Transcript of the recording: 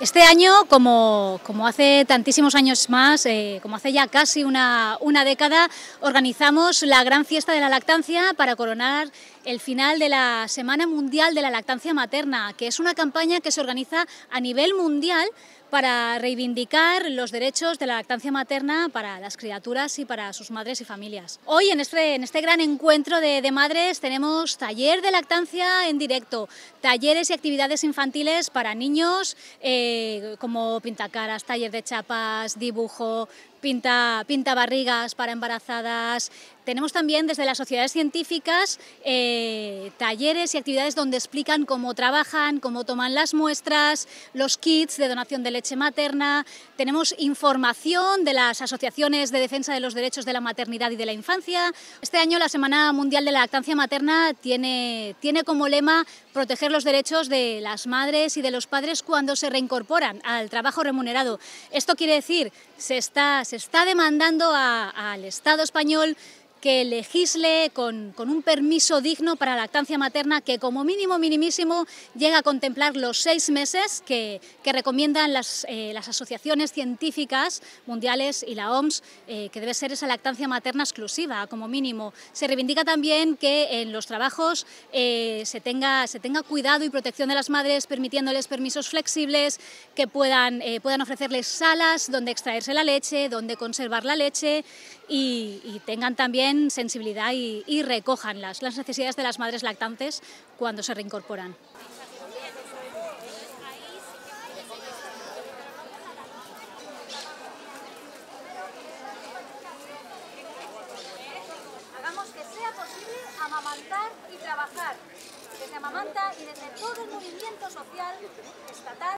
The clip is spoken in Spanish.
Este año, como, hace tantísimos años más, eh, como hace ya casi una, una década, organizamos la gran fiesta de la lactancia para coronar el final de la Semana Mundial de la Lactancia Materna, que es una campaña que se organiza a nivel mundial para reivindicar los derechos de la lactancia materna para las criaturas y para sus madres y familias. Hoy en este, este gran encuentro de, madres tenemos taller de lactancia en directo, talleres y actividades infantiles para niños eh, como pintacaras, taller de chapas, dibujo, pinta, pinta barrigas para embarazadas, tenemos también desde las sociedades científicas eh, talleres y actividades donde explican cómo trabajan, cómo toman las muestras, los kits de donación de leche materna. Tenemos información de las asociaciones de defensa de los derechos de la maternidad y de la infancia. Este año la Semana Mundial de la Lactancia Materna tiene, tiene como lema proteger los derechos de las madres y de los padres cuando se reincorporan al trabajo remunerado. Esto quiere decir, se está, se está demandando al Estado español que legisle con, un permiso digno para lactancia materna que como mínimo minimísimo llega a contemplar los seis meses que, que recomiendan las, eh, las, asociaciones científicas mundiales y la OMS, eh, que debe ser esa lactancia materna exclusiva como mínimo. Se reivindica también que en los trabajos eh, se, tenga, se tenga cuidado y protección de las madres, permitiéndoles permisos flexibles, que puedan, puedan ofrecerles salas donde extraerse la leche, donde conservar la leche y, tengan también sensibilidad y, recojan las, las necesidades de las madres lactantes cuando se reincorporan. Hagamos que sea posible amamantar y trabajar desde Amamanta y desde todo el movimiento social estatal.